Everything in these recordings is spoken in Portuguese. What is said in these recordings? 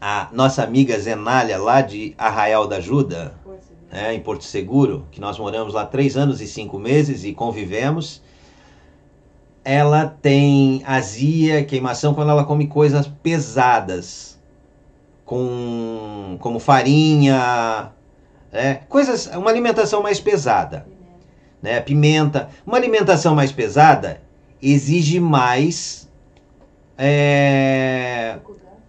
a nossa amiga Zenália, lá de Arraial da Ajuda, né, em Porto Seguro, que nós moramos lá três anos e cinco meses e convivemos, ela tem azia, queimação quando ela come coisas pesadas, com, como farinha, né, coisas, uma alimentação mais pesada. Pimenta. Né, pimenta. Uma alimentação mais pesada exige mais. É,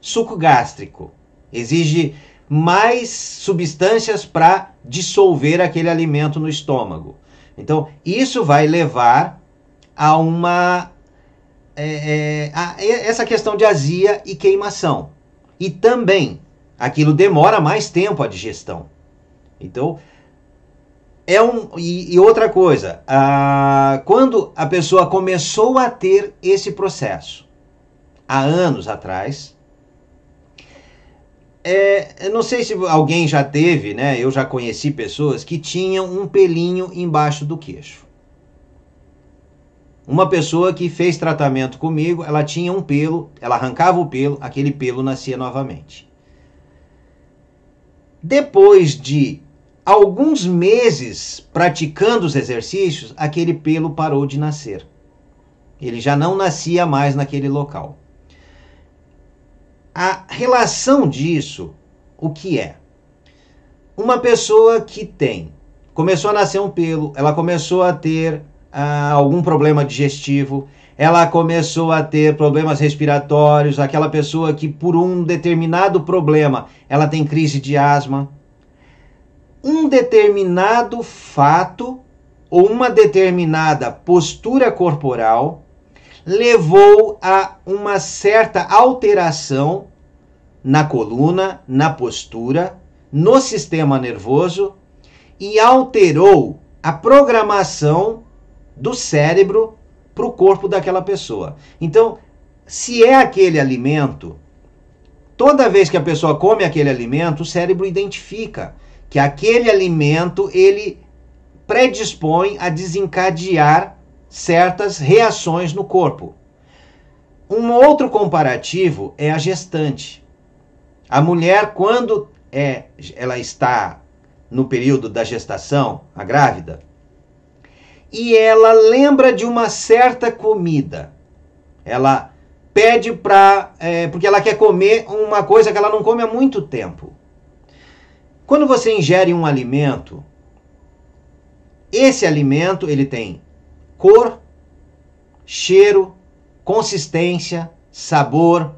suco gástrico. Exige mais substâncias para dissolver aquele alimento no estômago. Então, isso vai levar a uma. É, é a, essa questão de azia e queimação. E também, aquilo demora mais tempo a digestão. Então, é um. E, e outra coisa, a, quando a pessoa começou a ter esse processo, há anos atrás, é, eu não sei se alguém já teve, né? Eu já conheci pessoas que tinham um pelinho embaixo do queixo. Uma pessoa que fez tratamento comigo, ela tinha um pelo, ela arrancava o pelo, aquele pelo nascia novamente. Depois de alguns meses praticando os exercícios, aquele pelo parou de nascer. Ele já não nascia mais naquele local. A relação disso, o que é? Uma pessoa que tem, começou a nascer um pelo, ela começou a ter ah, algum problema digestivo, ela começou a ter problemas respiratórios, aquela pessoa que por um determinado problema, ela tem crise de asma. Um determinado fato ou uma determinada postura corporal levou a uma certa alteração na coluna, na postura, no sistema nervoso e alterou a programação do cérebro para o corpo daquela pessoa. Então, se é aquele alimento, toda vez que a pessoa come aquele alimento, o cérebro identifica que aquele alimento ele predispõe a desencadear certas reações no corpo. Um outro comparativo é a gestante. A mulher, quando é, ela está no período da gestação, a grávida, e ela lembra de uma certa comida. Ela pede para. É, porque ela quer comer uma coisa que ela não come há muito tempo. Quando você ingere um alimento, esse alimento ele tem cor, cheiro, consistência, sabor.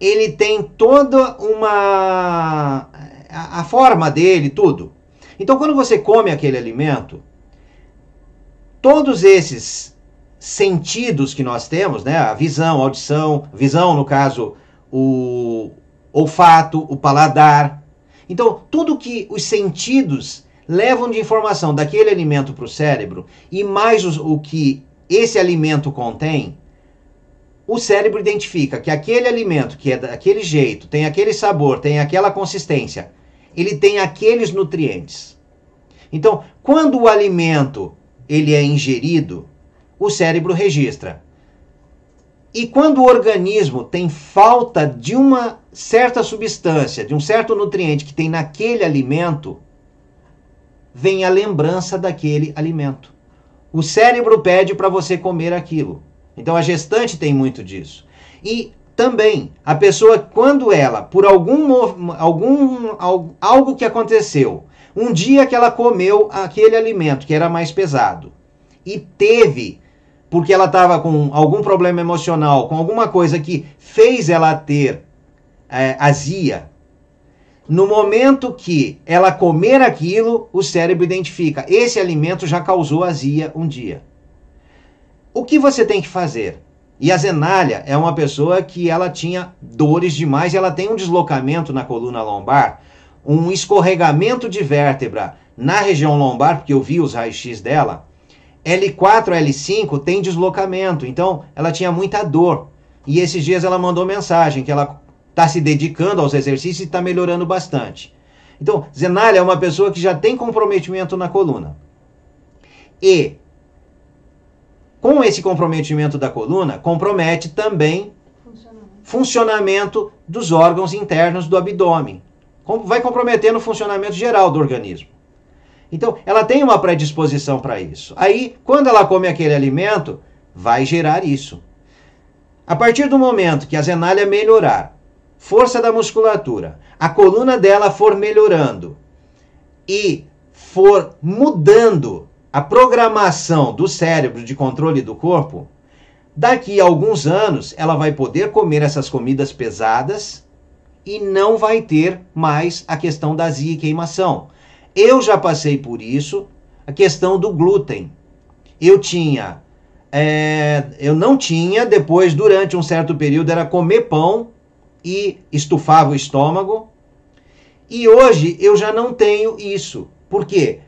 Ele tem toda uma. a, forma dele, tudo. Então, quando você come aquele alimento, todos esses sentidos que nós temos, né? A visão, a audição, visão no caso, o olfato, o paladar. Então, tudo que os sentidos levam de informação daquele alimento para o cérebro e mais o, o que esse alimento contém, o cérebro identifica que aquele alimento que é daquele jeito, tem aquele sabor, tem aquela consistência, ele tem aqueles nutrientes. Então, quando o alimento ele é ingerido, o cérebro registra. E quando o organismo tem falta de uma certa substância, de um certo nutriente que tem naquele alimento, vem a lembrança daquele alimento. O cérebro pede para você comer aquilo. Então a gestante tem muito disso. E também a pessoa quando ela por algum algum algo que aconteceu, um dia que ela comeu aquele alimento que era mais pesado e teve porque ela estava com algum problema emocional, com alguma coisa que fez ela ter é, azia, no momento que ela comer aquilo, o cérebro identifica: esse alimento já causou azia um dia. O que você tem que fazer? E a Zenália é uma pessoa que ela tinha dores demais, ela tem um deslocamento na coluna lombar, um escorregamento de vértebra na região lombar, porque eu vi os raios-x dela. L4, L5 tem deslocamento, então ela tinha muita dor. E esses dias ela mandou mensagem que ela está se dedicando aos exercícios e está melhorando bastante. Então, Zenalha é uma pessoa que já tem comprometimento na coluna. E com esse comprometimento da coluna, compromete também funcionamento, funcionamento dos órgãos internos do abdômen. Vai comprometendo o funcionamento geral do organismo. Então, ela tem uma predisposição para isso. Aí, quando ela come aquele alimento, vai gerar isso. A partir do momento que a zenalha melhorar força da musculatura, a coluna dela for melhorando e for mudando a programação do cérebro de controle do corpo, daqui a alguns anos ela vai poder comer essas comidas pesadas e não vai ter mais a questão da azia e queimação. Eu já passei por isso, a questão do glúten. Eu tinha, é, eu não tinha, depois, durante um certo período, era comer pão e estufava o estômago. E hoje eu já não tenho isso. Por quê?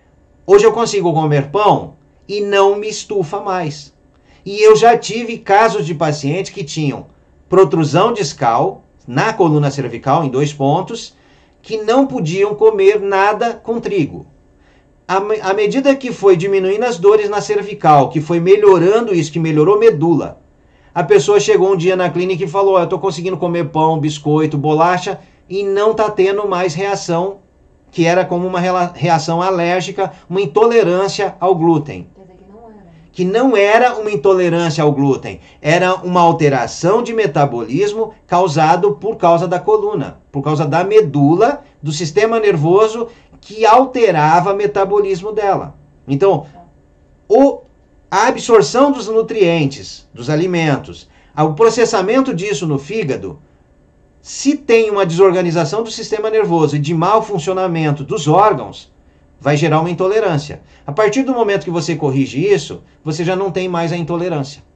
Hoje eu consigo comer pão e não me estufa mais. E eu já tive casos de pacientes que tinham protrusão discal na coluna cervical, em dois pontos, que não podiam comer nada com trigo. À medida que foi diminuindo as dores na cervical, que foi melhorando isso, que melhorou medula, a pessoa chegou um dia na clínica e falou: oh, Eu estou conseguindo comer pão, biscoito, bolacha e não está tendo mais reação, que era como uma reação alérgica, uma intolerância ao glúten. Que não era uma intolerância ao glúten, era uma alteração de metabolismo causado por causa da coluna, por causa da medula, do sistema nervoso que alterava o metabolismo dela. Então, o a absorção dos nutrientes, dos alimentos, o processamento disso no fígado, se tem uma desorganização do sistema nervoso e de mau funcionamento dos órgãos, vai gerar uma intolerância. A partir do momento que você corrige isso, você já não tem mais a intolerância.